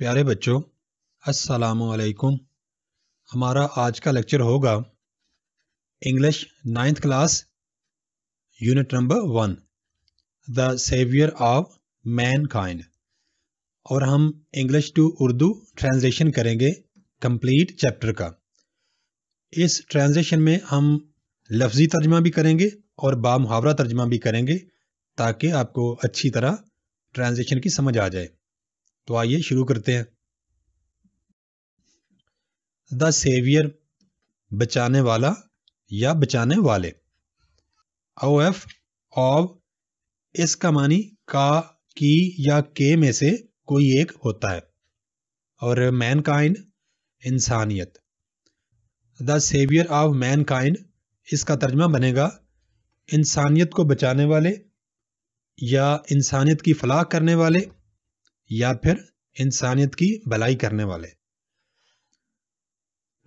प्यारे बच्चों अस्सलाम वालेकुम हमारा आज का लेक्चर होगा English ninth class unit number one the saviour of mankind और हम इंग्लिश टू उर्दू ट्रांसलेशन करेंगे कंप्लीट चैप्टर का इस ट्रांसलेशन में हम लफ्ज़ी तर्जमा भी करेंगे और बा मुहावरा तर्जमा भी करेंगे ताकि आपको अच्छी तरह ट्रांजेक्शन की समझ आ जाए तो आइए शुरू करते हैं द सेवियर बचाने वाला या बचाने वाले ओ एफ ऑव इसका मानी का की या के में से कोई एक होता है और मैनकाइंड इंसानियत द सेवियर ऑफ मैनकाइंड इसका तर्जमा बनेगा इंसानियत को बचाने वाले या इंसानियत की फलाह करने वाले या फिर इंसानियत की भलाई करने वाले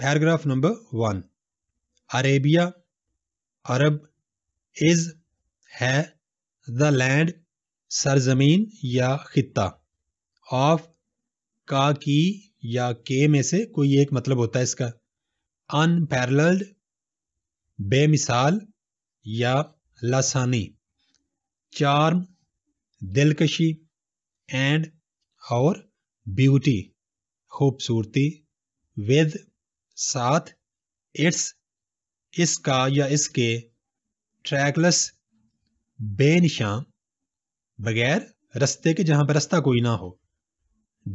paragraph number one Arabia Arab is है द लैंड सरजमीन या खत्ता ऑफ का की या के में से कोई एक मतलब होता है इसका अनपैरल्ड बेमिसाल या लासानी चार्म दिलकशी एंड और ब्यूटी खूबसूरती विद साथ इट्स इसका या इसके ट्रैकलस बेनिशा बगैर रस्ते के जहां पर रास्ता कोई ना हो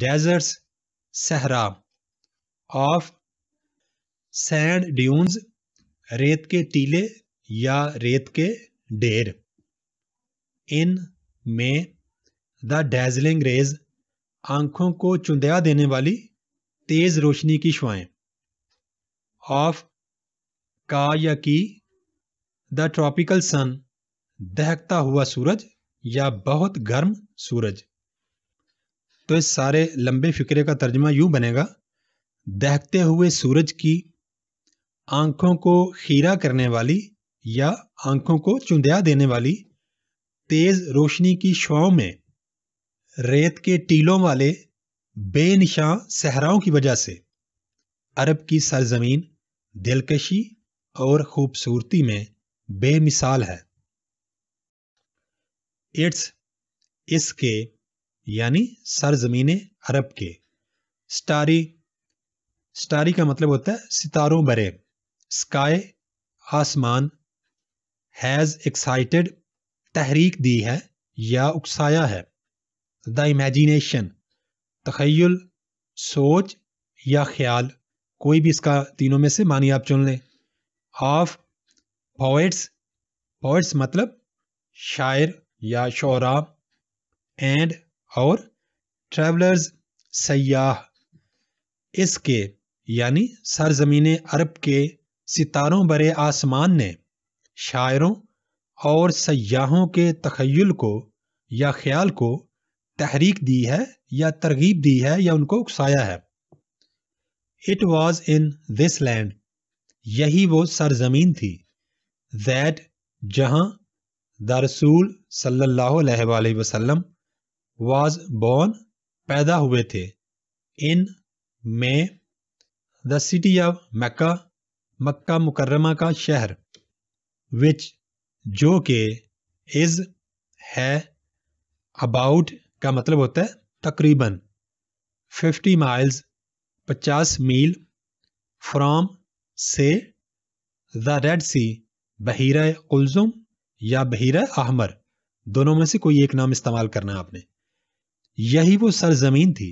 डेजर्ट्स सहरा ऑफ सैंड ड्यून्स रेत के टीले या रेत के ढेर इन में द डैजलिंग रेज आंखों को चुंदया देने वाली तेज़ रोशनी की शुआएं ऑफ का या की द ट्रॉपिकल सन दहकता हुआ सूरज या बहुत गर्म सूरज तो इस सारे लंबे फिक्रे का तर्जमा यूं बनेगा दहकते हुए सूरज की आंखों को खीरा करने वाली या आंखों को चुंधिया देने वाली तेज रोशनी की शों में रेत के टीलों वाले बेनिशां सहराओं की वजह से अरब की सरजमीन दिलकशी और खूबसूरती में बेमिसाल है इट्स इसके यानी सरजमीन अरब के स्टारी स्टारी का मतलब होता है सितारों बरे स्काई आसमान हैज़ एक्साइटेड तहरीक दी है या उकसाया है द इमेजिनेशन तखयल सोच या ख्याल कोई भी इसका तीनों में से मानिए आप चुन लें ऑफ पोइट्स पोइट्स मतलब शायर या शरा एंड और ट्रेवलर्स सयाह इसके यानी सरजमीन अरब के सितारों बरे आसमान ने शायरों और सयाहों के तखयल को या ख्याल को तहरीक दी है या तरगीब दी है या उनको उकसाया है it was in this land यही वो सरजमीन थी दैट जहां द रसूल सल्लल्लाहु अलैहि बॉर्न पैदा हुए थे इन में द सिटी ऑफ मक्का मक्का मुकर्रमा का शहर विच जो के इज़ है अबाउट का मतलब होता है तकरीबन फिफ्टी माइल्स पचास मील फ्राम से द रेड सी बहीरा कुलजुम या बहीरा अहमर दोनों में से कोई एक नाम इस्तेमाल करना है आपने यही वो सरजमीन थी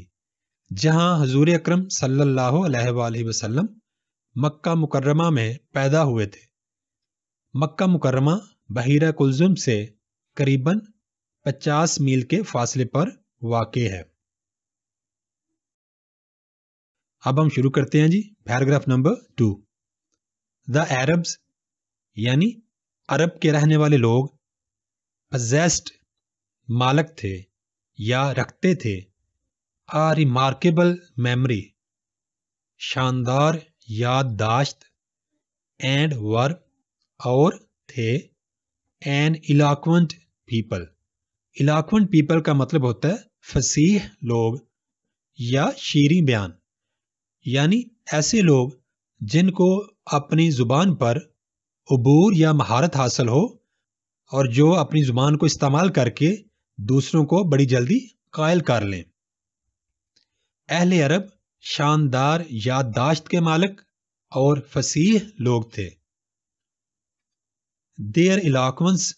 जहां हजूर अक्रम सल्लल्लाहु अलैहि वसल्लम मक्का मुकर्रमा में पैदा हुए थे मक्का मुकर्रमा बहिरा कुलजुम से करीबन 50 मील के फासले पर वाक़ है अब हम शुरू करते हैं जी paragraph number two the Arabs यानी अरब के रहने वाले लोग पजेस्ट मालक थे या रखते थे आ रिमार्केबल मेमोरी शानदार याददाश्त एंड वर और थे an eloquent people eloquent people का मतलब होता है फसीह लोग या शीरी बयान यानी ऐसे लोग जिनको अपनी ज़ुबान पर अबूर या महारत हासिल हो और जो अपनी ज़ुबान को इस्तेमाल करके दूसरों को बड़ी जल्दी कायल कर लें अहले अरब शानदार याददाश्त के मालिक और फसीह लोग थे देयर इलाकवंस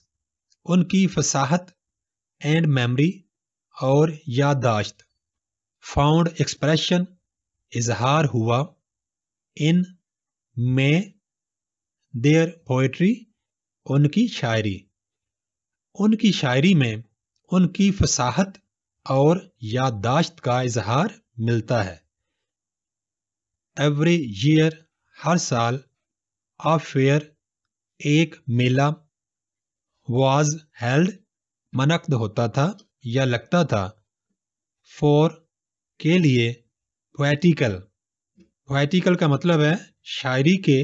उनकी फसाहत एंड मेमरी और याददाश्त फाउंड एक्सप्रेशन इजहार हुआ इन में देयर पोइट्री उनकी शायरी उनकी शायरी में उनकी फसाहत और याददाश्त का इजहार मिलता है एवरी ईयर हर साल आ फेयर एक मेला वाज हेल्ड मनकद होता था या लगता था फोर के लिए पोएटिकल पोएटिकल का मतलब है शायरी के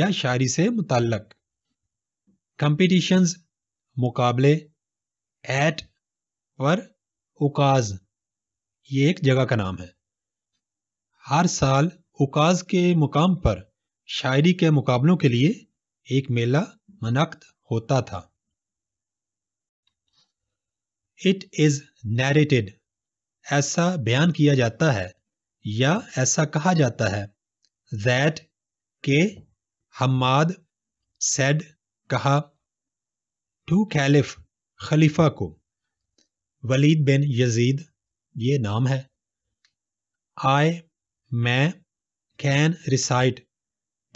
या शायरी से मुतलक कंपिटिशन्स मुकाबले एट और उकाज ये एक जगह का नाम है हर साल उकाज के मुकाम पर शायरी के मुकाबलों के लिए एक मेला मनक्त होता था इट इज नैरेटेड ऐसा बयान किया जाता है या ऐसा कहा जाता है दैट के हमाद सेड कहा टू खैलिफ खलीफा को वलीद बिन यजीद ये नाम है आए मैं कैन रिसाइट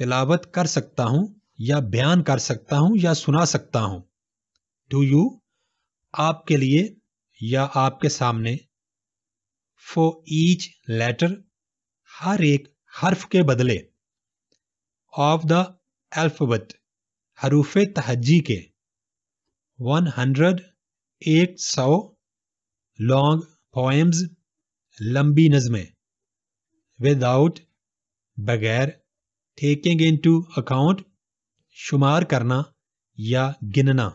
तिलावत कर सकता हूं या बयान कर सकता हूं या सुना सकता हूं टू यू आपके लिए या आपके सामने फॉर ईच लेटर हर एक हर्फ के बदले ऑफ द अल्फ़बत हरूफ तहजी के वन हंड्रेड एक सौ लॉन्ग पोएम्स लंबी नज़में विदाउट बगैर टेकिंग इन टू अकाउंट शुमार करना या गिनना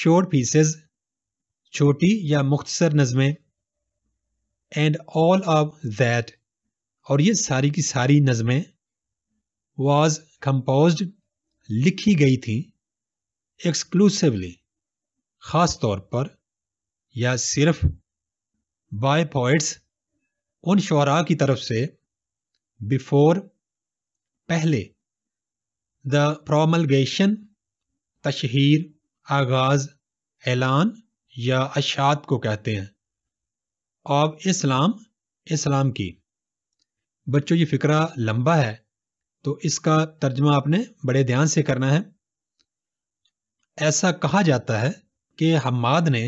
शॉर्ट पीसेस छोटी या मुख्तसर नज़में एंड ऑल ऑफ दैट और ये सारी की सारी नज़में वाज कम्पोज लिखी गई थी एक्सक्लूसिवली ख़ास तौर पर या सिर्फ बाय पॉइट्स उन शरा की तरफ से बिफोर पहले द प्रोमलगेशन तशहर आगाज़ ऐलान या अशात को कहते हैं ऑफ इस्लाम इस्लाम की बच्चों ये फ़िक्रा लंबा है तो इसका तर्जमा आपने बड़े ध्यान से करना है ऐसा कहा जाता है कि हमाद ने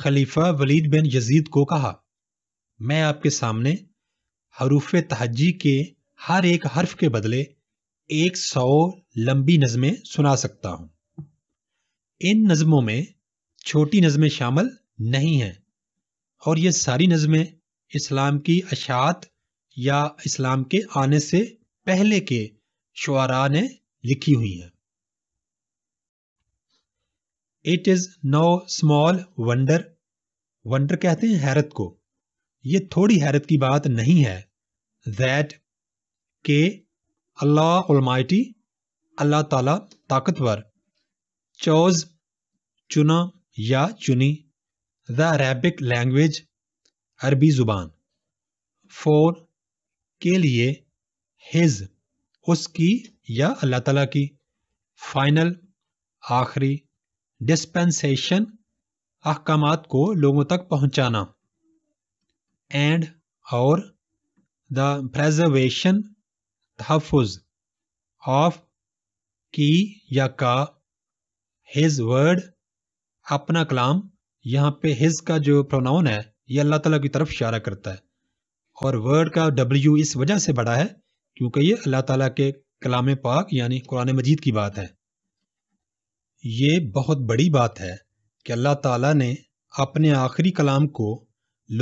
खलीफा वलीद बिन यजीद को कहा मैं आपके सामने हरूफ तहजी के हर एक हर्फ के बदले एक सौ लंबी नज़में सुना सकता हूँ इन नज़मों में छोटी नज़में शामिल नहीं हैं और ये सारी नज़में इस्लाम की अशात या इस्लाम के आने से पहले के शुरा ने लिखी हुई हैं it is no small wonder wonder कहते हैं हैरत को ये थोड़ी हैरत की बात नहीं है दैट के अल्लाह अलमाइटी अल्लाह ताला ताकतवर चौज चुना या चुनी द अरेबिक लैंग्वेज अरबी ज़ुबान फोर के लिए हिज उसकी या अल्लाह ताला की फाइनल आखिरी डिस्पेंसेशन अहकाम को लोगों तक पहुंचाना एंड और the preservation तहफ़ of की या का हिज वर्ड अपना कलाम यहाँ पे हिज का जो प्रोनाउन है ये अल्लाह तला की तरफ इशारा करता है और वर्ड का डब्ल्यू इस वजह से बड़ा है क्योंकि ये अल्लाह तला के कलाम पाक यानी कुरान मजीद की बात है ये बहुत बड़ी बात है कि अल्लाह ताला ने अपने आखिरी कलाम को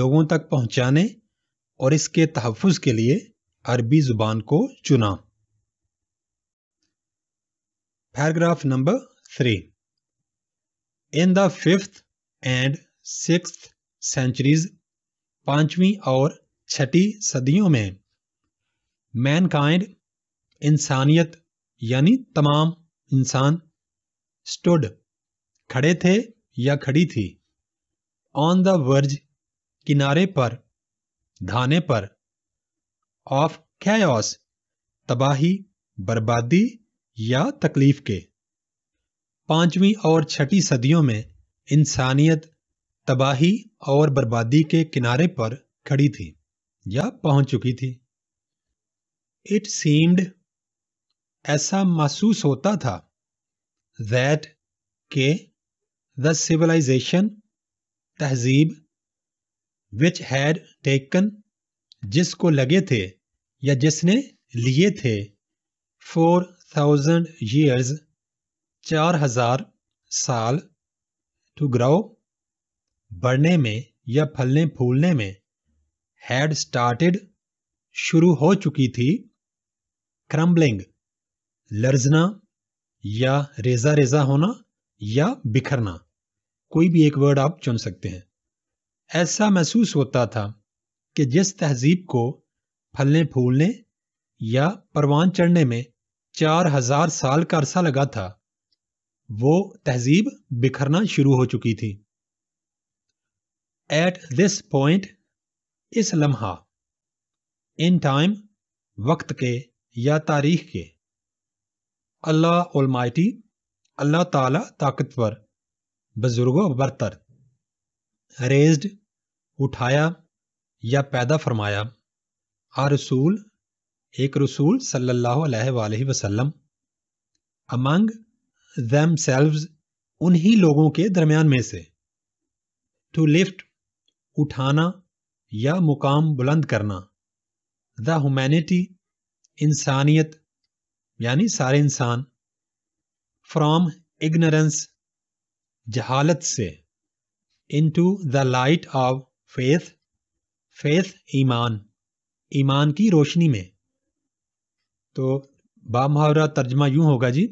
लोगों तक पहुँचाने और इसके तहफ़ के लिए अरबी ज़ुबान को चुना paragraph number three in the fifth and six centuries पांचवी और छठी सदियों में मैनकाइंड इंसानियत यानी तमाम इंसान स्टुड खड़े थे या खड़ी थी ऑन द वर्ज किनारे पर धाने पर ऑफ कैस तबाही बर्बादी या तकलीफ के पांचवी और छठी सदियों में इंसानियत तबाही और बर्बादी के किनारे पर खड़ी थी या पहुंच चुकी थी इट सीम्ड ऐसा महसूस होता था दैट के द सिविलाइजेशन तहजीब विच हैड टेकन जिसको लगे थे या जिसने लिए थे फोर थाउजेंड ईयर्स चार हजार साल टू ग्रो बढ़ने में या फलने फूलने में हैड स्टार्टेड शुरू हो चुकी थी क्रम्बलिंग लर्जना या रेजा रेजा होना या बिखरना कोई भी एक वर्ड आप चुन सकते हैं ऐसा महसूस होता था कि जिस तहजीब को फलने फूलने या परवान चढ़ने में चार हजार साल का अरसा लगा था वो तहजीब बिखरना शुरू हो चुकी थी एट दिस पॉइंट इस लम्हा इन टाइम वक्त के या तारीख के अल्लाह उलमाइटी अल्लाह ताला ताकतवर बुजुर्गो बरतर रेज्ड उठाया या पैदा फरमाया आ रसूल एक रसूल सल्लल्लाहु अलैहि वसल्लम अमंग दैम उन्हीं लोगों के दरमियान में से टू लिफ्ट उठाना या मुकाम बुलंद करना द ह्यूमैनिटी इंसानियत यानी सारे इंसान फ्रॉम इग्नोरेंस जहालत से into the light of faith, faith ईमान ईमान की रोशनी में तो बा तर्जमा यूं होगा जी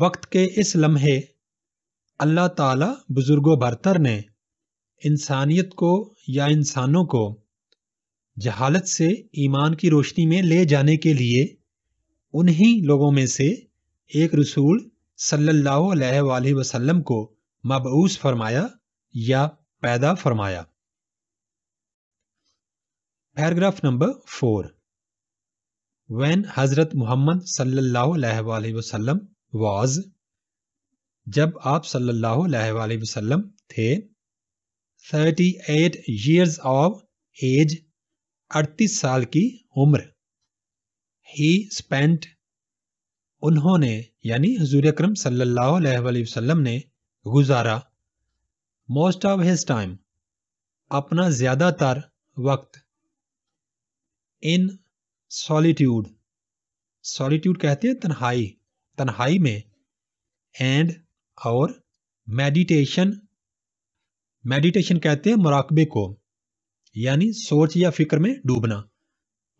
वक्त के इस लम्हे अल्लाह ताला बुज़ुर्गो बरतर ने इंसानियत को या इंसानों को जहालत से ईमान की रोशनी में ले जाने के लिए उन्हीं लोगों में से एक रसूल सल्लल्लाहु अलैहि वसल्लम को मबूस फरमाया या पैदा फरमाया पैराग्राफ नंबर फोर वैन हजरत मोहम्मद सल्लाम वॉज जब आप सल्लाम थे thirty eight years of age अड़तीस साल की उम्र ही स्पेंट उन्होंने यानी हजूर अक्रम सल्लाम ने गुजारा मोस्ट ऑफ हिज टाइम अपना ज़्यादातर वक्त इन सॉलिट्यूड सॉलिट्यूड कहते हैं तन्हाई तन्हाई में एंड और मेडिटेशन मेडिटेशन कहते हैं मुराकबे को यानी सोच या फिक्र में डूबना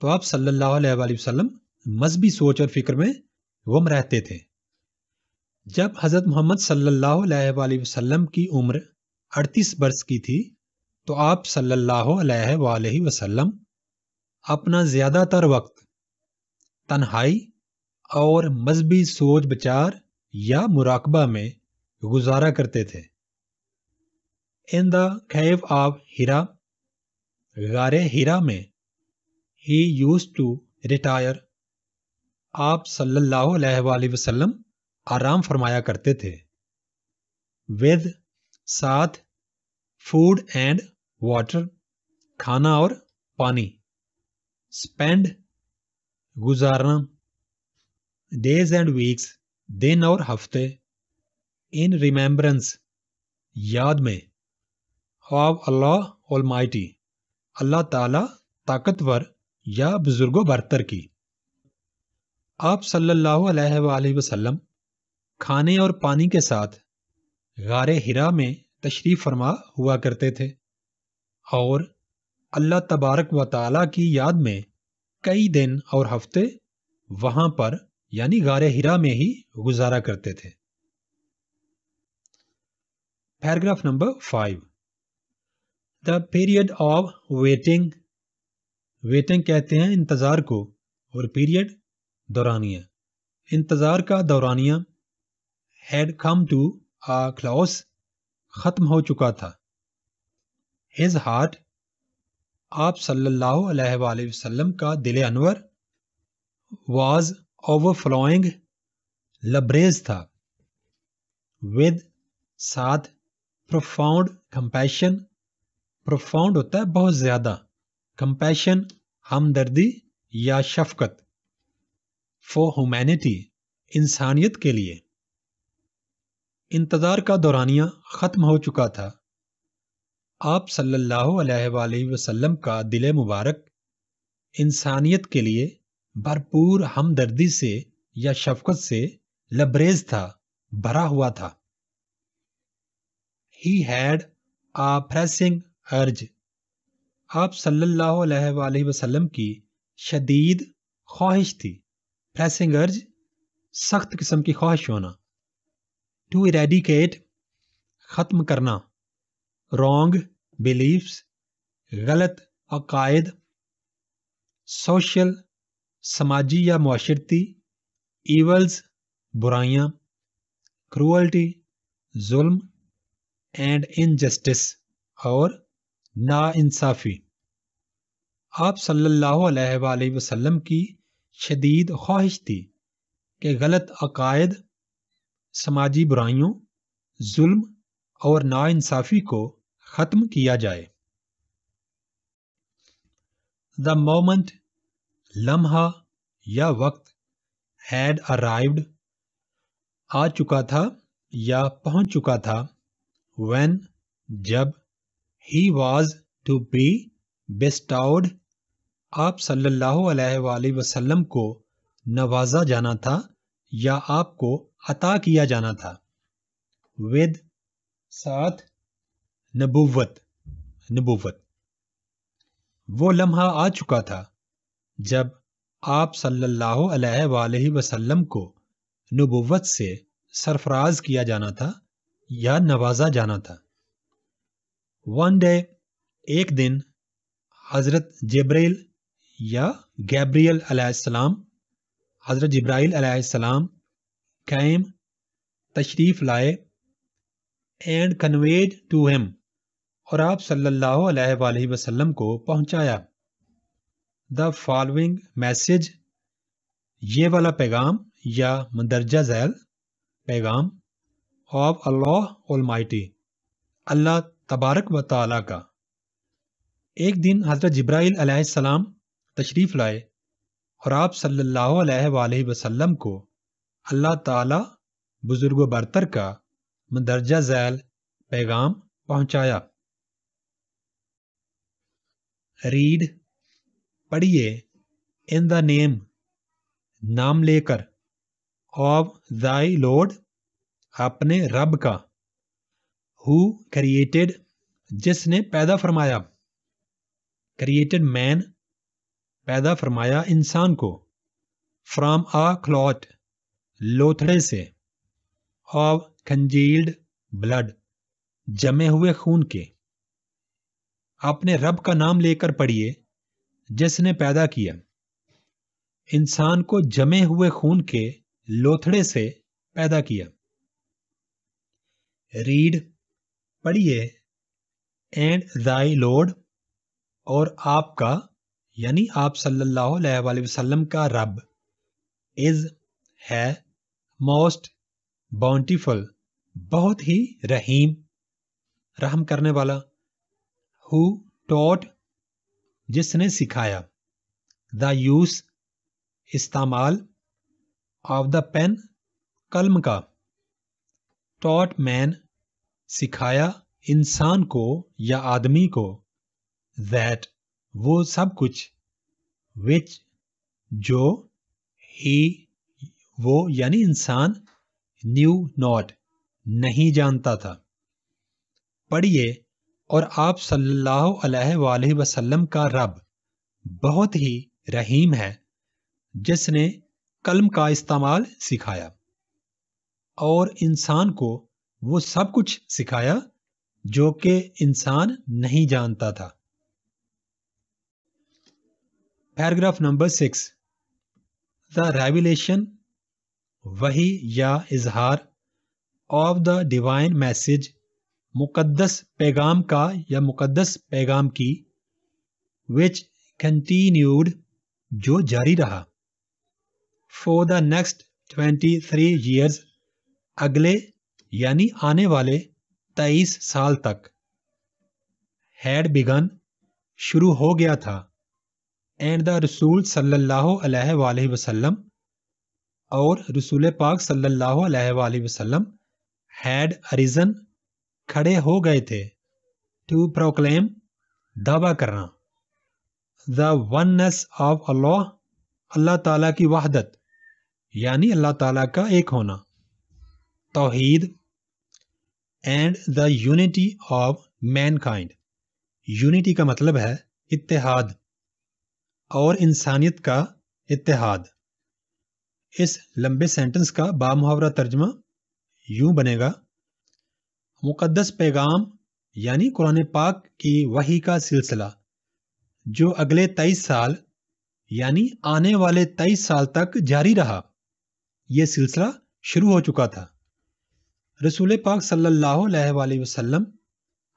तो आप सल्लल्लाहु अलैहि वसल्लम मजहबी सोच और फिक्र में गुम रहते थे जब हज़रत मोहम्मद सल्लल्लाहु अलैहि वसल्लम की उम्र अड़तीस वर्ष की थी तो आप सल्लल्लाहु अलैहि वसल्लम अपना ज़्यादातर वक्त तन्हाई और मजहबी सोच विचार या मुराकबा में गुजारा करते थे इन द खैव ऑफ हीरा गारे हीरा में ही यूज टू रिटायर आप सल्लल्लाहु अलैहि वसल्लम आराम फरमाया करते थे विद साथ फूड एंड वाटर खाना और पानी स्पेंड गुजारना डेज एंड वीक्स दिन और हफ्ते इन रिमेम्बरेंस याद में ऑफ अल्लाह माइटी अल्लाह ताला ताकतवर या बुज़ुर्गो बरतर की आप सल्लल्लाहु अलैहि वसल्लम खाने और पानी के साथ गार हिरा में तशरीफ़ फरमा हुआ करते थे और अल्लाह तबारक व ताली की याद में कई दिन और हफ्ते वहां पर यानी गार हिरा में ही गुजारा करते थे paragraph number five the period of waiting waiting कहते हैं इंतज़ार को और पीरियड दौरानिया इंतज़ार का दौरानिया हैड कम टू क्लॉज ख़त्म हो चुका था हिज हार्ट आप सल्लल्लाहु अलैहि वसल्लम का दिल अनवर वाज ओवरफ्लोइंग लबरेज था विद साथ प्रोफाउंड कंपैशन प्रोफाउंड होता है बहुत ज़्यादा कंपैशन हमदर्दी या शफकत फॉर ह्यूमैनिटी इंसानियत के लिए इंतज़ार का दौरानिया ख़त्म हो चुका था आप सल्लल्लाहु अलैहि वसल्लम का दिल मुबारक इंसानियत के लिए भरपूर हमदर्दी से या शफकत से लबरेज था भरा हुआ था ही हैड आ प्रेसिंग अर्ज आप सल्लल्लाहु अलैहि वसल्लम की शदीद ख्वाहिश थी प्रेसिंग अर्ज सख्त किस्म की ख्वाहिश होना टू इरेडिकेट ख़त्म करना रोंग बिलीफ्स गलत अकायद सोशल समाजी या माशरती ईवल्स बुराइयाँ क्रूअल्टी जुल्म एंड इनजस्टिस और नाानसाफ़ी आप सल्लल्लाहु अलैहि वसल्लम की शदीद ख्वाहिश थी कि गलत अकायद समाजी बुराइयों जुल्म और नाइंसाफ़ी को ख़त्म किया जाए द मोमेंट लम्हा या वक्त हैड अराइव्ड आ चुका था या पहुंच चुका था वेन जब he was to be bestowed आप सल्लल्लाहु अलैहि वसल्लम को नवाजा जाना था या आपको अता किया जाना था विद साथ नबुवत नबुवत वो लम्हा आ चुका था जब आप सल्लल्लाहु अलैहि वसल्लम को नबुवत से सरफराज किया जाना था या नवाजा जाना था वन डे एक दिन हज़रत जब्रैल या गैब्रियल अलैहिस्सलाम हज़रत जब्राइल अलैहिस्सलाम came तशरीफ़ लाए एंड कन्वेड टू हिम और आप सल्लल्लाहु अलैहि वसल्लम को पहुंचाया द फॉलोइंग मैसेज ये वाला पैगाम या मंदरजा जैल पैगाम ऑफ अल्लाह ओलमाइटी अल्लाह तबारक व ताला का एक दिन हज़रत जब्राईल अलैहिस्सलाम तशरीफ़ लाए और आप सल्लल्लाहु अलैहि वसल्लम को अल्लाह ताला बुज़ुर्ग बरतर का मंदरजा जैल पैगाम पहुंचाया रीड पढ़िए इन द नेम नाम लेकर ऑफ दाई लोड अपने रब का हु क्रिएटेड जिसने पैदा फरमाया क्रिएटेड मैन पैदा फरमाया इंसान को फ्रॉम आ क्लॉट लोथड़े से ऑफ कंजील्ड ब्लड जमे हुए खून के अपने रब का नाम लेकर पढ़िए जिसने पैदा किया इंसान को जमे हुए खून के लोथड़े से पैदा किया रीड पढ़िए एंड दाई लोड और आपका यानी आप सल्लल्लाहु अलैहि वसल्लम का रब इज है मोस्ट बाउंटीफुल बहुत ही रहीम रहम करने वाला हु टॉट जिसने सिखाया द यूज इस्तेमाल ऑफ द पेन कलम का टॉट मैन सिखाया इंसान को या आदमी को दैट वो सब कुछ विच जो ही वो यानी इंसान न्यू नॉट नहीं जानता था पढ़िए और आप सल्लल्लाहु अलैहि वसल्लम का रब बहुत ही रहीम है जिसने कलम का इस्तेमाल सिखाया और इंसान को वो सब कुछ सिखाया जो कि इंसान नहीं जानता था paragraph number six the revelation वही या इजहार ऑफ द डिवाइन मैसेज मुकद्दस पैगाम का या मुकद्दस पैगाम की विच कंटिन्यूड जो जारी रहा for the next twenty three years अगले यानी आने वाले तेईस साल तक हैड बिगन शुरू हो गया था एंड द रसूल सल्लल्लाहु अलैहि वसल्लम और रसूल पाक सल्लल्लाहु हैड अरिजन खड़े हो गए थे टू प्रोक्लेम दावा करना द वननेस ऑफ अल्लाह अल्लाह ताला की वहदत यानी अल्लाह ताला का एक होना तोहीद and the unity of mankind unity का मतलब है इतिहाद और इंसानियत का इतिहाद इस लंबे सेंटेंस का बामुहावरा तर्जमा यूं बनेगा मुक़दस पैगाम यानी कुरान पाक की वही का सिलसिला जो अगले तेईस साल यानी आने वाले तेईस साल तक जारी रहा यह सिलसिला शुरू हो चुका था रसूल पाक सल्लल्लाहु अलैहि वसल्लम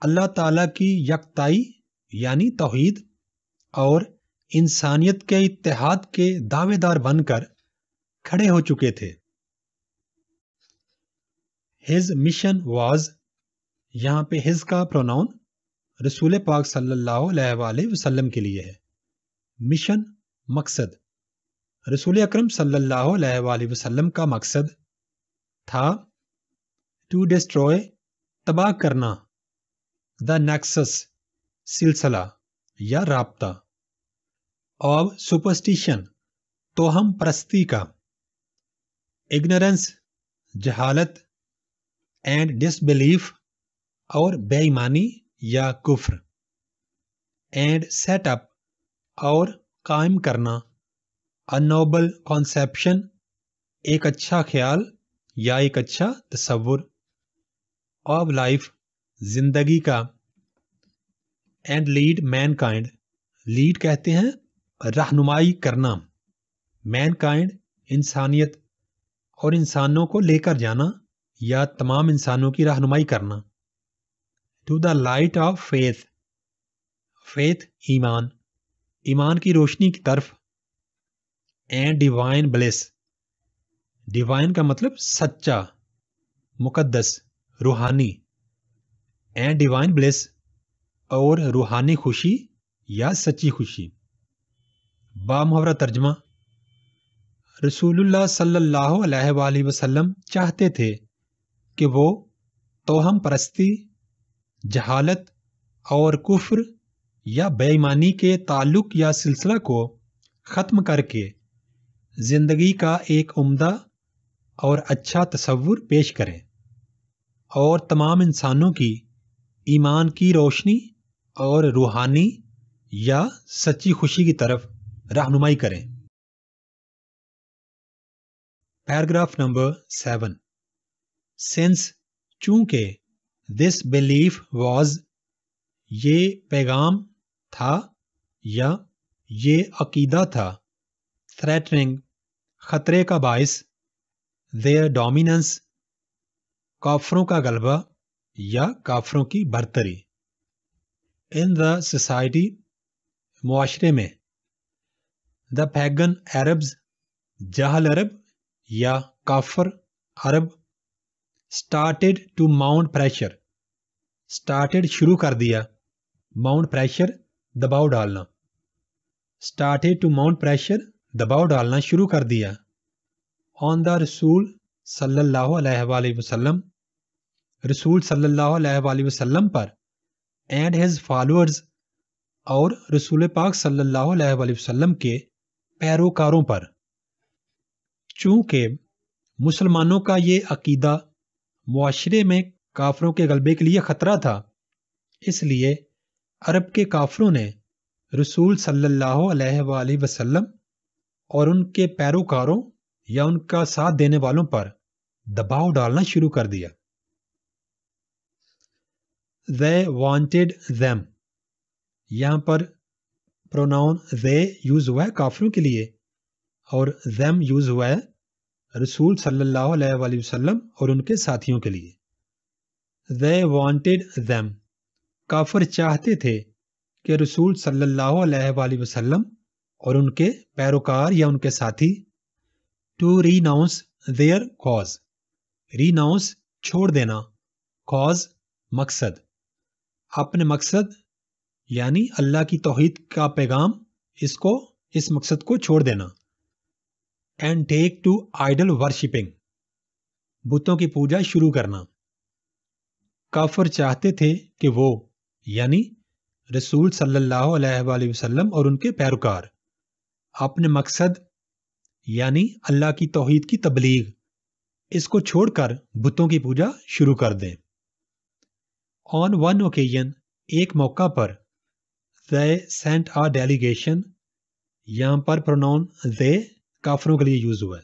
अल्लाह ताला की यकताई यानी तोहद और इंसानियत के इतिहाद के दावेदार बनकर खड़े हो चुके थे हिज मिशन वॉज यहां पे हिज का प्रोनाउन रसूल पाक सल्लल्लाहु वसल्लम के लिए है मिशन मकसद रसूल अकरम सल्लल्लाहु अलैहि वसल्लम का मकसद था टू डिस्ट्रॉय तबाह करना द नेक्सस सिलसिला या रबता ऑफ सुपरस्टिशन तो हम परस्ती का इग्नोरेंस जहालत एंड डिसबिलीफ और बेईमानी या कुफ्र एंड सेटअप और कायम करना अ नोबल कॉन्सेप्शन एक अच्छा ख्याल या एक अच्छा तस्वुर ऑफ लाइफ जिंदगी का एंड लीड मैनकाइंड लीड कहते हैं रहनुमाई करना मैनकाइंड इंसानियत और इंसानों को लेकर जाना या तमाम इंसानों की रहनुमाई करना to the light of faith faith ईमान ईमान की रोशनी की तरफ एंड डिवाइन ब्लेस डिवाइन का मतलब सच्चा मुकद्दस रूहानी एंड डिवाइन ब्लेस और रूहानी खुशी या सच्ची खुशी मुहावरा तर्जमा रसूलुल्लाह सल्लल्लाहु अलैहि वसल्लम चाहते थे कि वो तोहम परस्ती जहालत और कुफ्र या बेईमानी के ताल्लुक या सिलसिला को ख़त्म करके ज़िंदगी का एक उम्दा और अच्छा तस्वुर पेश करें और तमाम इंसानों की ईमान की रोशनी और रूहानी या सच्ची खुशी की तरफ रहनुमाई करें पैराग्राफ नंबर सेवन सिंस चूंकि दिस बिलीफ वॉज ये पैगाम था या ये अकीदा था थ्रेटनिंग खतरे का बायस देयर डोमिनेंस काफरों का गलबा या काफरों की बरतरी इन द सोसाइटी माशरे में द पैगन अरब्स जहल अरब या काफर अरब started to mount pressure started शुरू कर दिया माउंट प्रेशर दबाव डालना स्टार्टेड टू माउंट प्रेशर दबाव डालना शुरू कर दिया ऑन द रसूल सल्लल्लाहु अलैहि वसल्लम रसूल सल्लल्लाहु अलैहि वसल्लम पर एंड हिज फॉलोअर्स और रसूल पाक सल्लल्लाहु अलैहि वसल्लम के पैरोकारों पर चूँकि मुसलमानों का ये अकीदा माशरे में काफ़रों के गलबे के लिए ख़तरा था इसलिए अरब के काफ़रों ने रसूल सल्लल्लाहु अलैहि वसल्लम और उनके पैरोकारों या उनका साथ देने वालों पर दबाव डालना शुरू कर दिया दे वॉन्टेड them यहाँ पर प्रोनाउन दे यूज हुआ है काफ़रों के लिए और ज़ैम यूज़ हुआ है रसूल सल्लल्लाहु अलैहि वसल्लम और उनके साथियों के लिए दे वांटेड ज़ैम काफर चाहते थे कि रसूल सल्लल्लाहु अलैहि वसल्लम और उनके पैरोकार या उनके साथी to renounce their cause renounce छोड़ देना कॉज मकसद अपने मकसद यानी अल्लाह की तोहद का पैगाम इसको इस मकसद को छोड़ देना and take to idol worshipping बुतों की पूजा शुरू करना काफर चाहते थे कि वो यानी रसूल सल्लल्लाहु अलैहि वसल्लम और उनके पैरोकार अपने मकसद यानी अल्लाह की तोहीद की तबलीग इसको छोड़कर बुतों की पूजा शुरू कर दें ऑन वन ओकेजन एक मौका पर दे सेंट आ डेलीगेशन यहां पर प्रोनाउन दे काफरों के लिए यूज़ हुआ है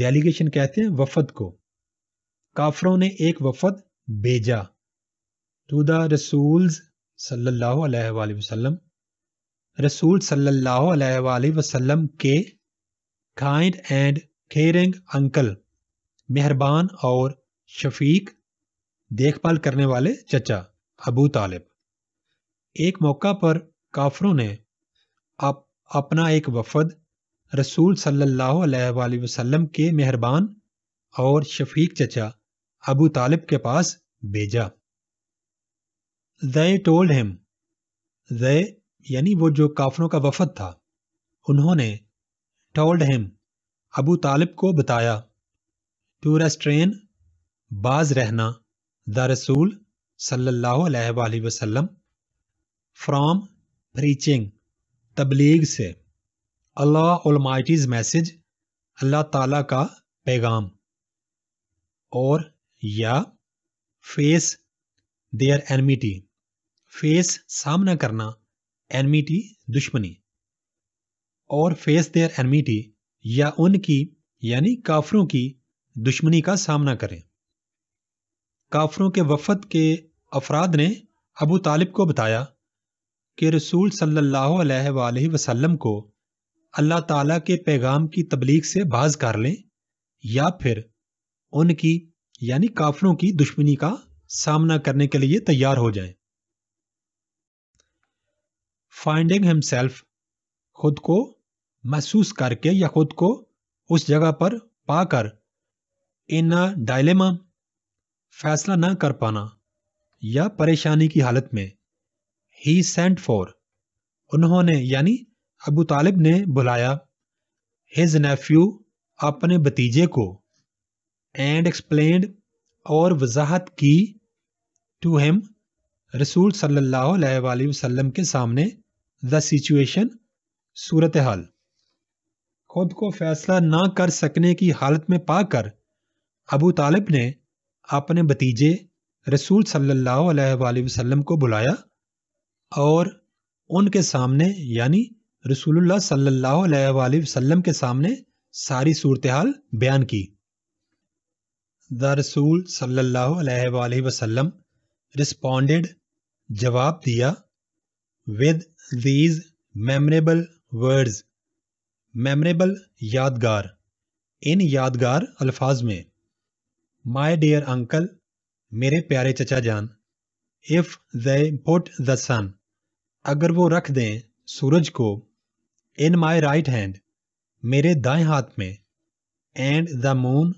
डेलीगेशन कहते हैं वफद को काफरों ने एक वफद भेजा टू द रसूल सल्लल्लाहु वसल्लम रसूल सल्लल्लाहु अलैहि वसल्लम के काइंड एंड केयरिंग अंकल मेहरबान और शफीक देखभाल करने वाले चचा अबू तालिब एक मौका पर काफरों ने अप, अपना एक वफद रसूल सल्लल्लाहु अलैहि वसल्लम के मेहरबान और शफीक चचा अबू तालिब के पास भेजा दे टोल्ड हिम जय यानी वो जो काफरों का वफद था उन्होंने टोल्ड हिम अबू तालिब को बताया टू रेस्ट्रेन बाज रहना द रसूल सल्लल्लाहु अलैहि वसल्लम फ्रॉम प्रीचिंग तबलीग से अल्लाह अलमाइटीज़ मैसेज अल्लाह ताला का पैगाम और या फेस देयर एनमिटी फेस सामना करना एनमिटी दुश्मनी और फेस देयर एनमिटी या उनकी यानी काफरों की दुश्मनी का सामना करें काफरों के वफद के अफराद ने अबू तालिब को बताया कि रसूल सल्लल्लाहु अलैहि वसल्लम को अल्लाह ताला के पैगाम की तबलीग से बाज कर लें या फिर उनकी यानी काफिलों की दुश्मनी का सामना करने के लिए तैयार हो जाएं। फाइंडिंग हिमसेल्फ खुद को महसूस करके या खुद को उस जगह पर पाकर इना डायलेमा फैसला ना कर पाना या परेशानी की हालत में ही सेंट फॉर उन्होंने यानी अबू तालिब ने बुलाया हिज नेफ्यू अपने भतीजे को एंड एक्सप्लेंड और वजाहत की टू हिम रसूल सल्लल्लाहु अलैहि के सामने द सिचुएशन सूरत हाल खुद को फैसला ना कर सकने की हालत में पाकर अबू तालिब ने अपने भतीजे रसूल सल्लल्लाहु अलैहि को बुलाया और उनके सामने यानी रसूलुल्लाह सल्लल्लाहु अलैहि वसल्लम के सामने सारी सूरत हाल बयान की द रसूल सल्लल्लाहु अलैहि वसल्लम रिस्पॉन्डेड जवाब दिया with these memorable words memorable यादगार इन यादगार अल्फाज में माई डियर अंकल मेरे प्यारे चचा जान if they put the sun अगर वो रख दें सूरज को इन माई राइट हैंड मेरे दाएं हाथ में एंड द मून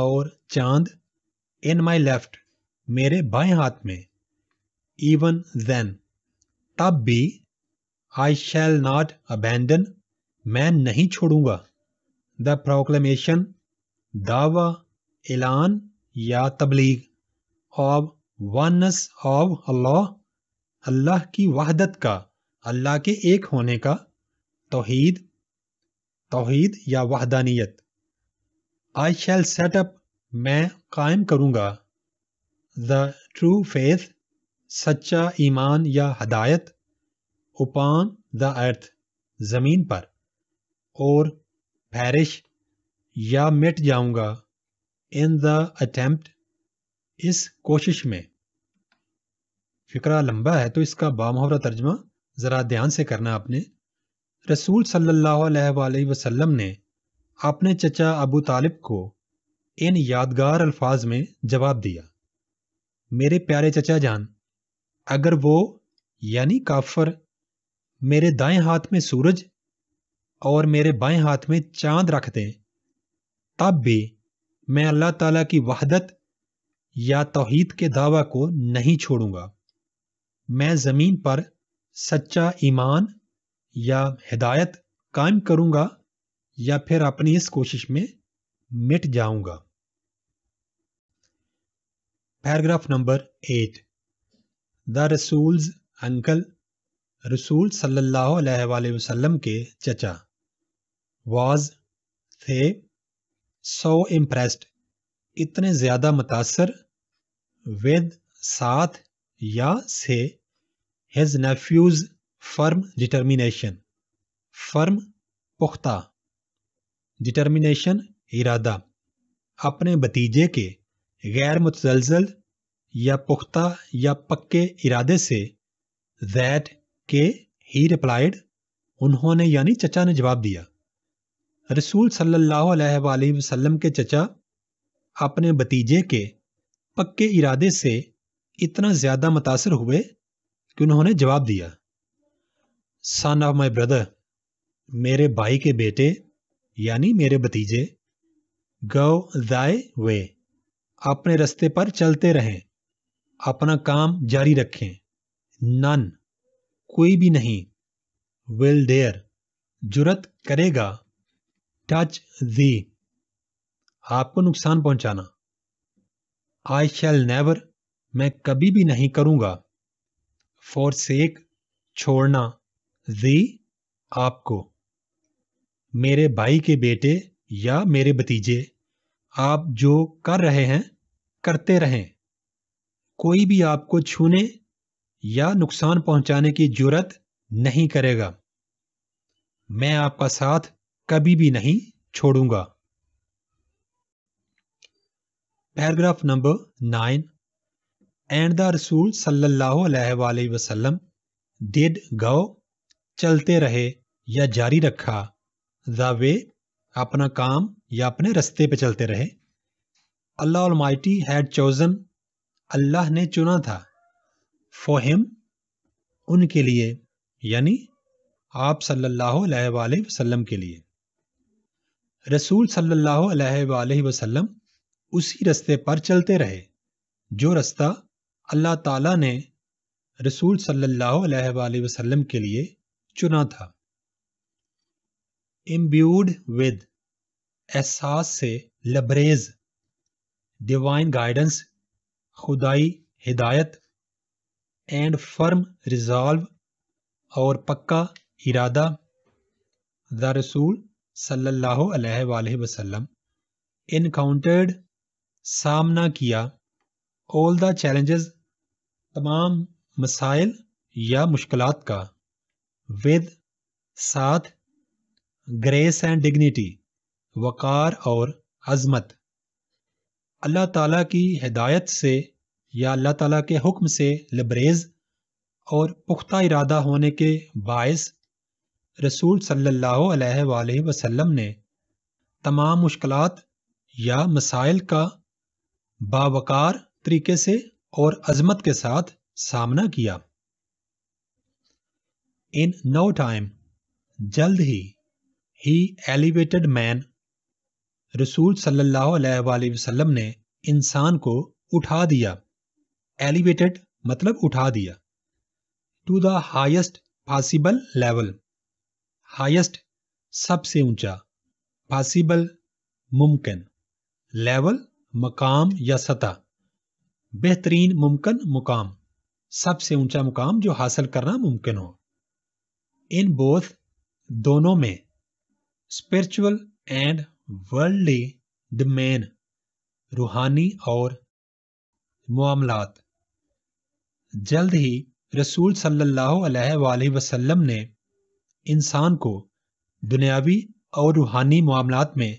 और चांद इन माई लेफ्ट मेरे बाएं हाथ में इवन देन तब भी आई शैल नॉट अबैंडन मैं नहीं छोड़ूंगा द प्रोक्लेमेशन दावा ऐलान या तबलीग ऑफ वनस ऑफ अल्लाह अल्लाह की वहदत का अल्लाह के एक होने का तोहीद तोहीद या वहदानियत आई शैल सेटअप मैं कायम करूंगा द ट्रू फेथ सच्चा ईमान या हदायत उपान द अर्थ ज़मीन पर और फैरिश या मिट जाऊंगा इन द अटैम्प्ट इस कोशिश में फिक्रा लंबा है तो इसका बामहरा तर्जमा ज़रा ध्यान से करना आपने रसूल सल्ला वसलम ने अपने चचा अबू तालिब को इन यादगार अल्फाज में जवाब दिया मेरे प्यारे चचा जान अगर वो यानी काफर मेरे दाएं हाथ में सूरज और मेरे बाएं हाथ में चांद रख दें तब भी मैं अल्लाह ताला की वहदत या तोहद के दावा को नहीं छोड़ूंगा मैं ज़मीन पर सच्चा ईमान या हिदायत कायम करूंगा या फिर अपनी इस कोशिश में मिट जाऊंगा पैराग्राफ नंबर एट द रसूल्स अंकल रसूल सल्लल्लाहु अलैहि वसल्लम के चचा वाज थे सो इम्प्रेस्ड इतने ज़्यादा मुतासर विद साथ या से his nephews firm determination firm पुख्ता डिटर्मिनेशन इरादा अपने भतीजे के गैर मुतजलजल या पुख्ता या पक्के इरादे से दैट के ही रिप्लाइड उन्होंने यानी चचा ने जवाब दिया रसूल सल्लल्लाहु अलैहि वसल्लम के चचा अपने भतीजे के पक्के इरादे से इतना ज़्यादा मुतासर हुए कि उन्होंने जवाब दिया सन ऑफ माई ब्रदर मेरे भाई के बेटे यानी मेरे भतीजे गौ दाए वे अपने रस्ते पर चलते रहें अपना काम जारी रखें नन कोई भी नहीं विल देयर जुरत करेगा टच दी आपको नुकसान पहुंचाना आई शैल नेवर मैं कभी भी नहीं करूंगा फॉर सेक छोड़ना दी आपको मेरे भाई के बेटे या मेरे भतीजे आप जो कर रहे हैं करते रहें कोई भी आपको छूने या नुकसान पहुंचाने की जरूरत नहीं करेगा मैं आपका साथ कभी भी नहीं छोड़ूंगा paragraph number nine and the रसूल सल्लल्लाहु अलैहि वसल्लम डिड गो चलते रहे या जारी रखा द वे अपना काम या अपने रस्ते पे चलते रहे अल्लाह अलमाइटी हैड चोजन अल्लाह ने चुना था फॉर हिम उनके लिए यानी आप सल्लल्लाहु अलैहि वसल्लम के लिए रसूल सल्लल्लाहु अलैहि वसल्लम उसी रस्ते पर चलते रहे जो रास्ता अल्लाह ताला ने रसूल सल्लल्लाहु अलैहि वसल्लम के लिए चुना था इम्ब्यूड विद एहसास से लबरेज डिवाइन गाइडेंस खुदाई हिदायत एंड फर्म रिजॉल्व और पक्का इरादा द रसूल सल्लल्लाहु अलैहि वसल्लम इनकाउंटर्ड सामना किया ऑल द चैलेंजेस तमाम मसाइल या मुश्किलात का विद साथ ग्रेस एंड डिग्निटी वक़ार और अजमत अल्लाह ताला की हिदायत से या अल्लाह ताला के हुक्म से लबरेज और पुख्ता इरादा होने के बायस रसूल सल्लल्लाहु अलैहि वसल्लम ने तमाम मुश्किल या मसाइल का बावकार तरीके से और अजमत के साथ सामना किया इन नो टाइम जल्द ही ही एलिवेटेड मैन रसूल सल्लल्लाहु अलैहि वसल्लम ने इंसान को उठा दिया एलिवेटेड मतलब उठा दिया to the highest possible level highest सबसे ऊंचा पॉसिबल मुमकिन लेवल मकाम या सतह बेहतरीन मुमकिन मुकाम सबसे ऊंचा मुकाम जो हासिल करना मुमकिन हो इन बोथ दोनों में स्पिरिचुअल एंड वर्ल्डली मेन रूहानी और मामलात जल्द ही रसूल सल्लल्लाहु अलैहि वसल्लम ने इंसान को दुनियावी और रूहानी मामलात में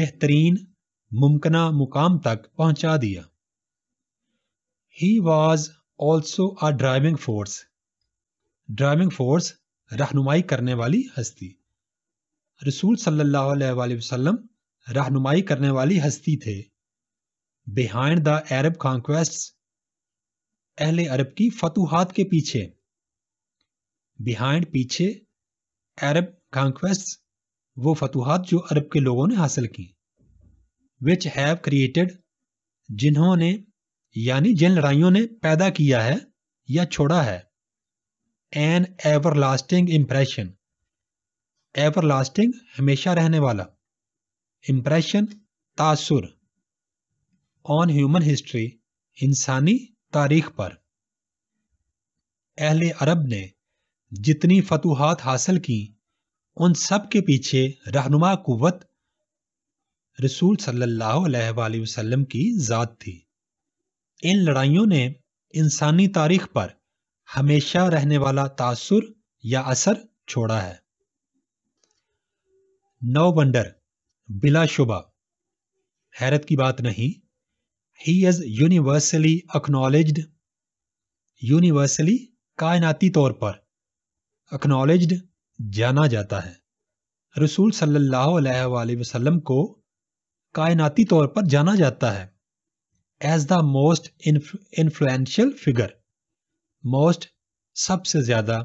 बेहतरीन मुमकिन मुकाम तक पहुंचा दिया he was also a driving force driving force रहनुमाई करने वाली हस्ती रसूल सल्लल्लाहु रहनुमाई करने वाली हस्ती थे बिहाइंड द अरब कॉन्क्वेस्ट अहले अरब की फतुहात के पीछे बिहाइंड पीछे अरब कॉन्क्वेस्ट वो फतुहात जो अरब के लोगों ने हासिल की विच हैव क्रिएटेड जिन्होंने यानी जिन लड़ाइयों ने पैदा किया है या छोड़ा है an ever lasting impression ever lasting हमेशा रहने वाला इम्प्रेशन तासुर ऑन ह्यूमन हिस्ट्री इंसानी तारीख पर अहले अरब ने जितनी फतूहत हासिल की उन सब के पीछे रहनुमा कुवत रसूल सल्लल्लाहु अलैहि वसल्लम की ज़ात थी इन लड़ाइयों ने इंसानी तारीख पर हमेशा रहने वाला तासुर या असर छोड़ा है नो वंडर बिलाशुबा हैरत की बात नहीं he is universally acknowledge universally कायनाती तौर पर अक्नॉलेज जाना जाता है रसूल सल्लल्लाहु अलैहि वसल्लम को कायनाती तौर पर जाना जाता है as the most influential figure most सबसे ज़्यादा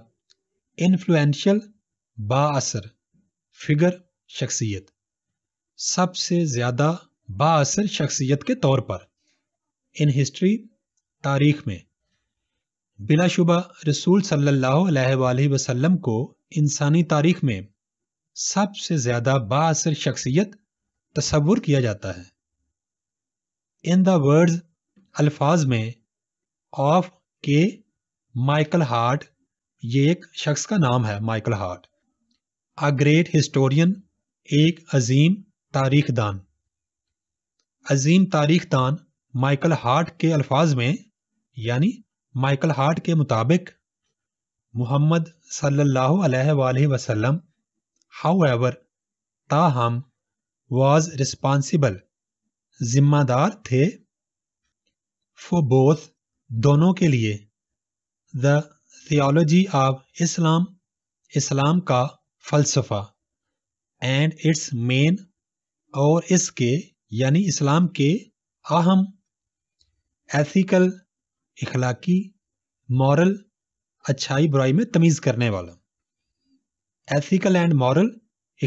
इन्फ्लुएंशियल बासर फिगर शख्सियत सबसे ज़्यादा बासर शख्सियत के तौर पर इन हिस्ट्री तारीख में बिलाशुबा रसूल सल्लल्लाहु अलैहि वसल्लम को इंसानी तारीख में सबसे ज़्यादा बासर शख्सियत तस्वुर किया जाता है इन द वर्ड्स अल्फाज में ऑफ के माइकल हार्ट ये एक शख्स का नाम है Michael Hart a great historian एक अजीम तारीख दान अजीम तारीख दान माइकल हार्ट के अल्फाज में यानी माइकल हार्ट के मुताबिक मोहम्मद सल्लल्लाहु अलैहि वसल्लम हाउ एवर ताहम वाज रिस्पॉन्सिबल जिम्मेदार थे फॉर बोथ दोनों के लिए द थियोलॉजी ऑफ इस्लाम इस्लाम का फ़लसफ़ा एंड इट्स मेन और इसके यानी इस्लाम के अहम एथिकल इखलाकी मॉरल अच्छाई बुराई में तमीज़ करने वाला एथिकल एंड मॉरल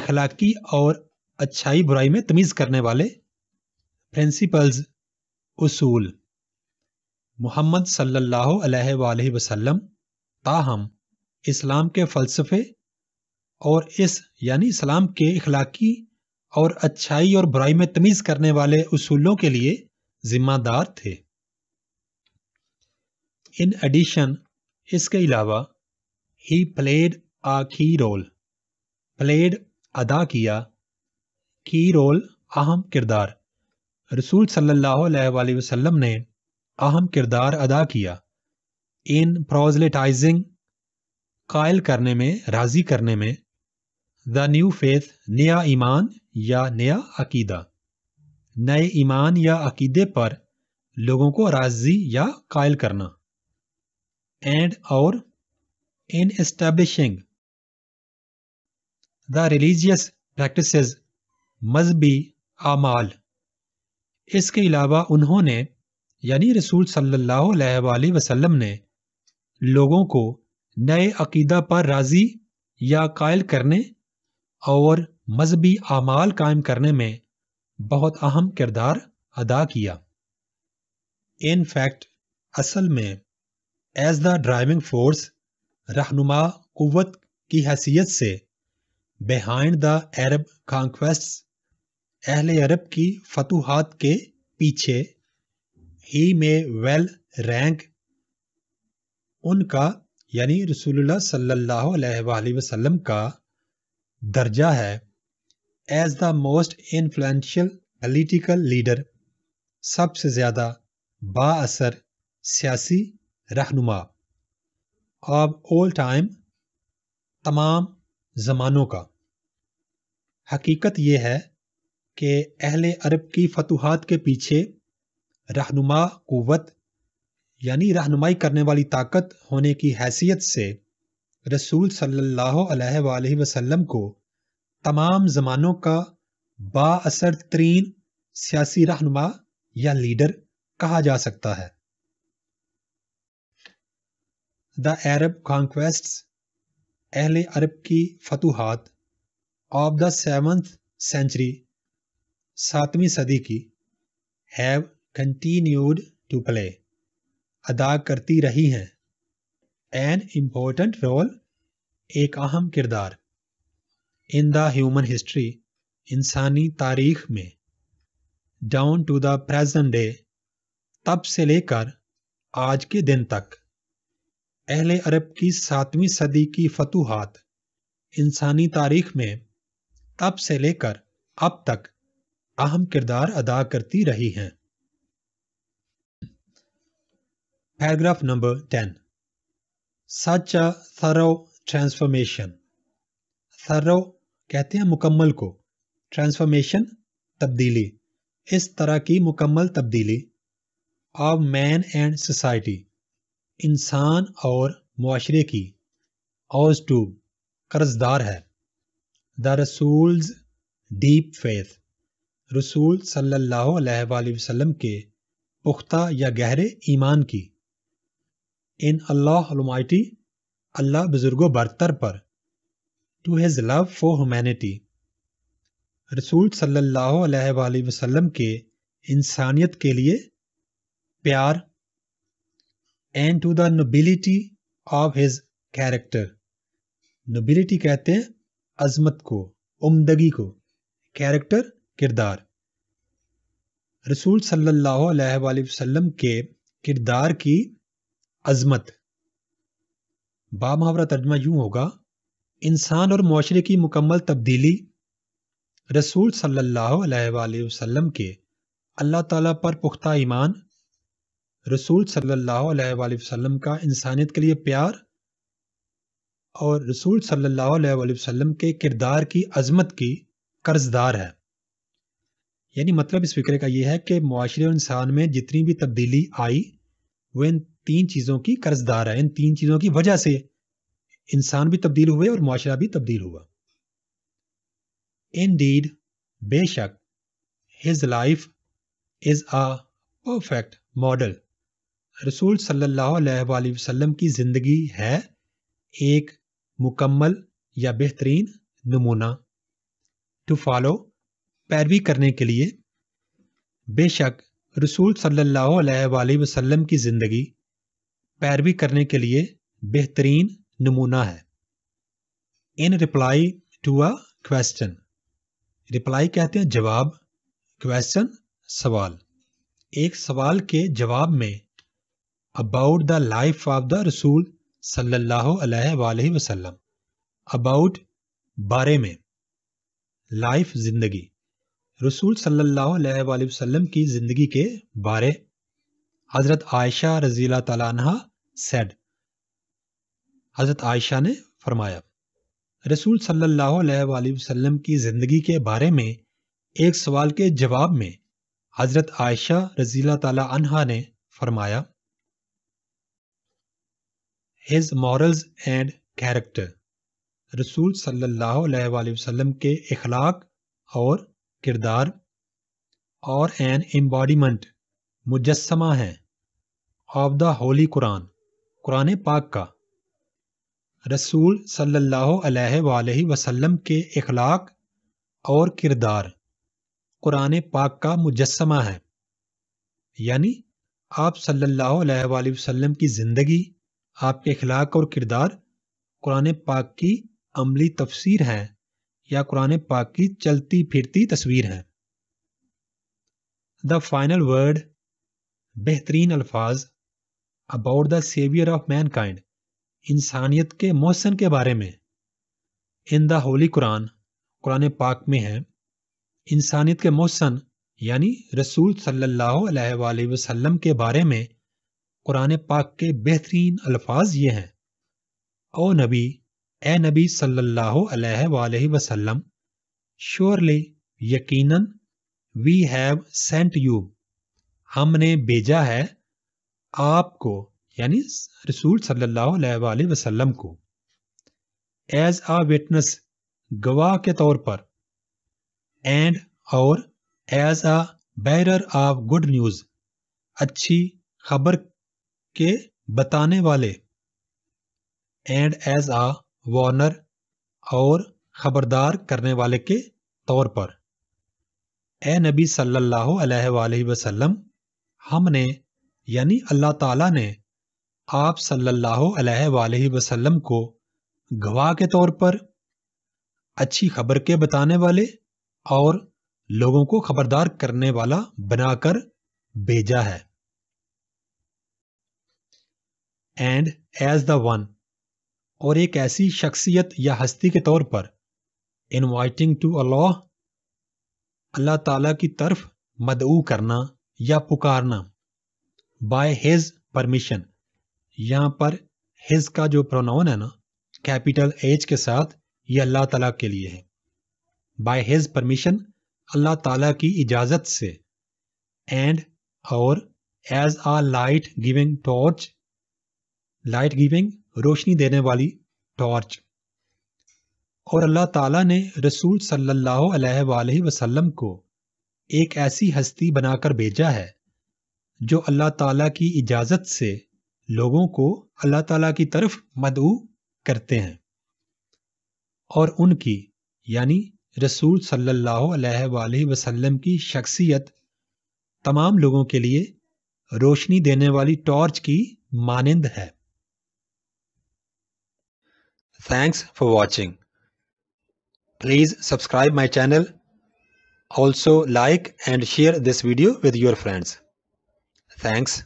इखलाकी और अच्छाई बुराई में तमीज़ करने वाले प्रिंसिपल्स उसूल मोहम्मद सल्लल्लाहु वसल्लम ताहम इस्लाम के फ़लसफ़े और इस यानी इस्लाम के अखलाकी और अच्छाई और बुराई में तमीज़ करने वाले उसूलों के लिए ज़िम्मेदार थे इन एडिशन इसके अलावा ही प्लेड आ की रोल प्लेड अदा किया की रोल अहम किरदार रसूल सल्लल्लाहु अलैहि वसल्लम ने अहम किरदार अदा किया इन प्रोजलेटाइजिंग कायल करने में राज़ी करने में द न्यू फेथ नया ईमान या नया अकीदा नए ईमान या अकीदे पर लोगों को राज़ी या कायल करना एंड और in establishing the religious practice मजहबी आमाल इसके अलावा उन्होंने यानी रसूल सल्लल्लाहु अलैहि वसल्लम ने लोगों को नए अकीदा पर राज़ी या कायल करने और मजहबी आमाल कायम करने में बहुत अहम किरदार अदा किया इन फैक्ट असल में एज द ड्राइविंग फोर्स रहनुमा कुत की हैसियत से बिहाइंड द अरब कॉन्क्वेस्ट अहले अरब की फतुहात के पीछे ही मे वेल रैंक उनका यानी रसूलुल्लाह सल्लल्लाहु अलैहि वसल्लम का दर्जा है as the most influential political leader सबसे ज़्यादा बासर सियासी रहनुमा ऑफ ऑल टाइम तमाम ज़मानों का हकीकत यह है कि अहल अरब की फतुहात के पीछे रहनुमा क़वत यानी रहनुमाई करने वाली ताकत होने की हैसियत से रसूल सल्लल्लाहु अलैहि वसल्लम को तमाम ज़मानों का बासर तरीन सियासी रहनुमा या लीडर कहा जा सकता है द अरब कॉन्क्वेस्ट अहले अरब की फतुहात ऑफ द सेवंथ सेंचुरी सातवीं सदी की हैव continued टू प्ले अदा करती रही हैं एन इम्पोर्टेंट रोल एक अहम किरदार इन द्यूमन हिस्ट्री इंसानी तारीख में down to the present day तब से लेकर आज के दिन तक अहले अरब की सातवीं सदी की फतूहत इंसानी तारीख में तब से लेकर अब तक अहम किरदार अदा करती रही हैं Paragraph number 10. Such a thorough transformation. Thorough कहते हैं मुकम्मल को transformation तब्दीली इस तरह की मुकम्मल तब्दीली ऑफ मैन एंड सोसाइटी इंसान और माशरे की ऑज टू कर्जदार है द रसूल्स डीप फेथ रसूल सल्लल्लाहु अलैहि वसल्लम के पुख्ता या गहरे ईमान की इन अल्लाहटी अल्लाह बुजुर्गो बरतर पर to his love for humanity रसूल सल्लल्लाहु के इंसानियत के लिए प्यार and to the nobility of his character nobility कहते हैं अजमत को उमदगी को कैरेक्टर किरदार रसूल सल्लल्लाहु अलैहि वसल्लम के किरदार की अजमत बा मुहावरा तर्जमा यूं होगा इंसान और माशरे की मुकम्मल तब्दीली रसूल सल्लल्लाहु अलैहि वसल्लम के अल्लाह ताला पर पुख्ता ईमान रसूल सल्लल्लाहु अलैहि वसल्लम का इंसानियत के लिए प्यार और रसूल सल्लल्लाहु अलैहि वसल्लम के किरदार की अजमत की कर्जदार है यानी मतलब इस फिक्रे का यह है कि माशरे और इंसान में जितनी भी तब्दीली आई वो इन तीन चीज़ों की कर्जदार है इन तीन चीज़ों की वजह से इंसान भी तब्दील हुए और माशरा भी तब्दील हुआ इन डीड बेशक his life is a perfect model रसूल सल्लल्लाहु की ज़िंदगी है एक मुकम्मल या बेहतरीन नमूना टू फॉलो पैरवी करने के लिए बेशक रसूल सल्लल्लाहु अलैहि वसल्लम की ज़िंदगी पैरवी करने के लिए बेहतरीन नमूना है in reply to a question reply कहते हैं जवाब क्वेश्चन सवाल एक सवाल के जवाब में about the life of the रसूल सल्लल्लाहु अलैहि वसल्लम अबाउट बारे में लाइफ जिंदगी रसूल सल्लल्लाहु अलैहि वसल्लम की ज़िंदगी के बारे हज़रत आयशा रजीला तला सेड हज़रत आयशा ने फरमाया रसूल सल्लल्लाहु की ज़िंदगी के बारे में एक सवाल के जवाब में हज़रत आयशा रजीला तला अनहा ने फरमाया हिज मॉरल्स एंड कैरेक्टर रसूल सल्लल्लाहु के अखलाक और किरदार और एन एम्बॉडीमेंट मुजस्मा है ऑफ द होली कुरान कुरान पाक का रसूल सल्लाम के अखलाक और किरदार कुरान पाक का मुजस्मा है यानी आप सल्ला वसलम की ज़िंदगी आपके अखलाक और किरदार कुरान पाक की अमली तफसीर है या कुरान पाक की चलती फिरती तस्वीर है द फाइनल वर्ड बेहतरीन अल्फाज about the saviour of mankind इंसानियत के मोहसन के बारे में इन द होली कुरान कुरान पाक में है इंसानियत के मोहसन यानी रसूल सल्ला वसलम के बारे में कुरान पाक के बेहतरीन अल्फाज ये हैं ओ नबी ए नबी सल्ला वसलम श्योरली यकीनन वी हैव सेंट यू हमने भेजा है आपको यानी रसूल सल्लल्लाहु अलैहि वसल्लम को एज आ विटनेस गवाह के तौर पर एंड और as a bearer of good news अच्छी खबर के बताने वाले एंड एज आ वार्नर और खबरदार करने वाले के तौर पर ए नबी सल्लल्लाहु अलैहि वसल्लम हमने यानी अल्लाह ताला ने आप सल्लल्लाहु अलैहि वसल्लम को गवाह के तौर पर अच्छी खबर के बताने वाले और लोगों को खबरदार करने वाला बनाकर भेजा है एंड एज द वन और एक ऐसी शख्सियत या हस्ती के तौर पर इनवाइटिंग टू अल्लाह अल्लाह ताला की तरफ मदऊ करना या पुकारना बाय हिज परमिशन यहां पर हिज का जो प्रोनाउन है ना कैपिटल एज के साथ ये अल्लाह तला के लिए है बाय हिज परमिशन अल्लाह तला की इजाज़त से एंड और as a light giving torch light giving रोशनी देने वाली टॉर्च और अल्लाह ताला ने रसूल सल्लल्लाहु अलैहि वसल्लम को एक ऐसी हस्ती बनाकर भेजा है जो अल्लाह ताला की इजाज़त से लोगों को अल्लाह ताला की तरफ मदऊ करते हैं और उनकी यानी रसूल सल्लल्लाहु अलैहि वसल्लम की शख्सियत तमाम लोगों के लिए रोशनी देने वाली टॉर्च की मानंद है thanks for watching please subscribe my channel Also like and share this video with your friends. Thanks.